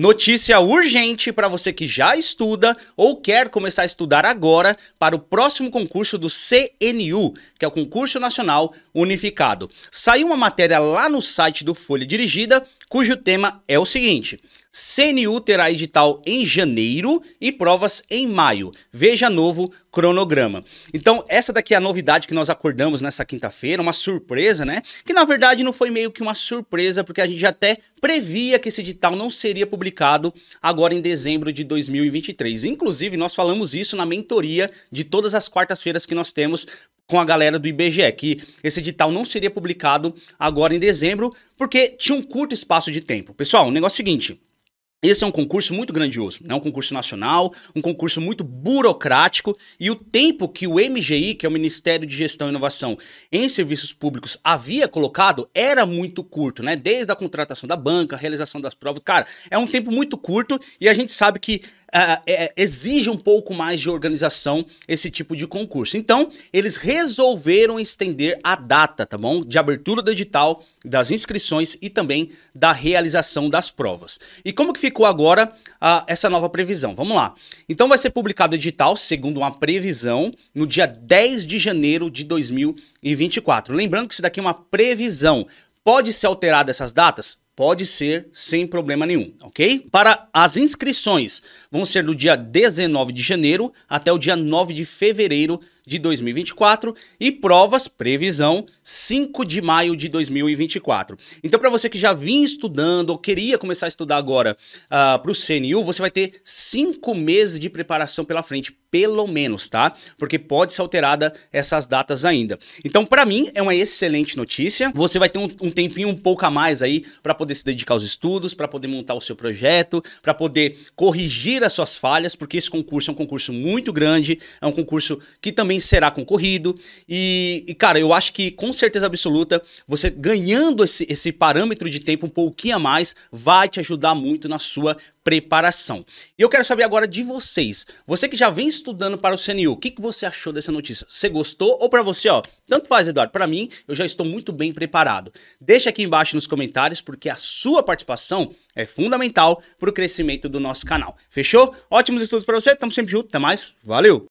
Notícia urgente para você que já estuda ou quer começar a estudar agora para o próximo concurso do CNU, que é o Concurso Nacional Unificado. Saiu uma matéria lá no site do Folha Dirigida, cujo tema é o seguinte: CNU terá edital em janeiro e provas em maio. Veja novo cronograma. Então, essa daqui é a novidade que nós acordamos nessa quinta-feira, uma surpresa, né? Que na verdade não foi meio que uma surpresa, porque a gente já até previa que esse edital não seria publicado agora em dezembro de 2023. Inclusive, nós falamos isso na mentoria de todas as quartas-feiras que nós temos com a galera do IBGE, que esse edital não seria publicado agora em dezembro, porque tinha um curto espaço de tempo. Pessoal, o negócio é o seguinte, esse é um concurso muito grandioso, é né? um concurso nacional, um concurso muito burocrático e o tempo que o MGI, que é o Ministério de Gestão e Inovação em Serviços Públicos, havia colocado era muito curto, né? Desde a contratação da banca, a realização das provas, cara, é um tempo muito curto e a gente sabe que é, exige um pouco mais de organização esse tipo de concurso. Então, eles resolveram estender a data, tá bom? De abertura do edital, das inscrições e também da realização das provas. E como que ficou agora essa nova previsão? Vamos lá. Então, vai ser publicado o edital, segundo uma previsão, no dia 10 de janeiro de 2024. Lembrando que isso daqui é uma previsão. Pode ser alterada essas datas? Pode ser sem problema nenhum, ok? Para as inscrições, vão ser do dia 19 de janeiro até o dia 9 de fevereiro de 2024 e provas previsão 5 de maio de 2024. Então, para você que já vinha estudando ou queria começar a estudar agora uh, ah, para o CNU, você vai ter cinco meses de preparação pela frente, pelo menos, tá? Porque pode ser alterada essas datas ainda. Então, para mim, é uma excelente notícia. Você vai ter um, um tempinho um pouco a mais aí para poder se dedicar aos estudos, para poder montar o seu projeto, para poder corrigir as suas falhas, porque esse concurso é um concurso muito grande, é um concurso que também será concorrido. E, e, cara, eu acho que com certeza absoluta, você ganhando esse, esse parâmetro de tempo um pouquinho a mais, vai te ajudar muito na sua preparação. E eu quero saber agora de vocês. Você que já vem estudando para o CNU, o que, que você achou dessa notícia? Você gostou? Ou para você, ó, tanto faz, Eduardo, para mim, eu já estou muito bem preparado. Deixa aqui embaixo nos comentários, porque a sua participação é fundamental para o crescimento do nosso canal. Fechou? Ótimos estudos para você, tamo sempre junto, até mais, valeu!